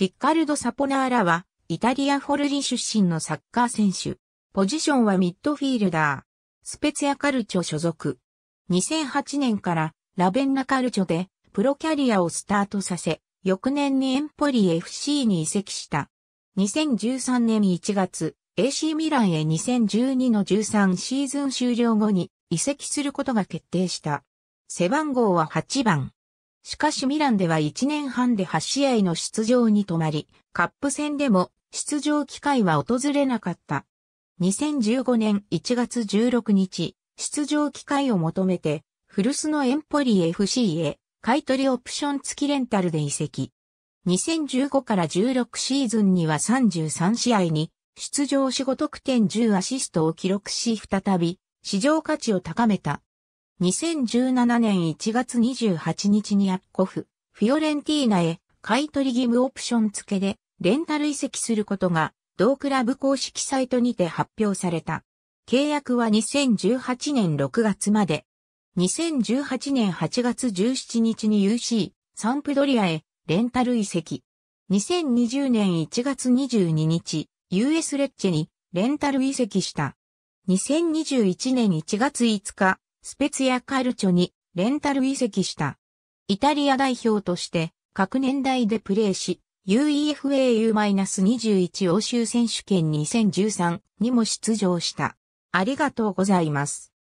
リッカルド・サポナーラは、イタリア・フォルリ出身のサッカー選手。ポジションはミッドフィールダー。スペツヤカルチョ所属。2008年からラベンナカルチョでプロキャリアをスタートさせ、翌年にエンポリ FC に移籍した。2013年1月、AC ミランへ2012の13シーズン終了後に移籍することが決定した。背番号は8番。しかしミランでは1年半で8試合の出場に止まり、カップ戦でも出場機会は訪れなかった。2015年1月16日、出場機会を求めて、古巣のエンポリ FC へ、買取オプション付きレンタルで移籍。2015から16シーズンには33試合に、出場し5得点10アシストを記録し再び、市場価値を高めた。2017年1月28日にアッコフ、フィオレンティーナへ買取義務オプション付けでレンタル移籍することが同クラブ公式サイトにて発表された。契約は2018年6月まで。2018年8月17日に UC サンプドリアへレンタル移籍。2020年1月22日、US レッチェにレンタル移籍した。2021年1月5日、スペツヤ・カルチョにレンタル移籍した。イタリア代表として各年代でプレーし、UEFAU-21 欧州選手権2013にも出場した。ありがとうございます。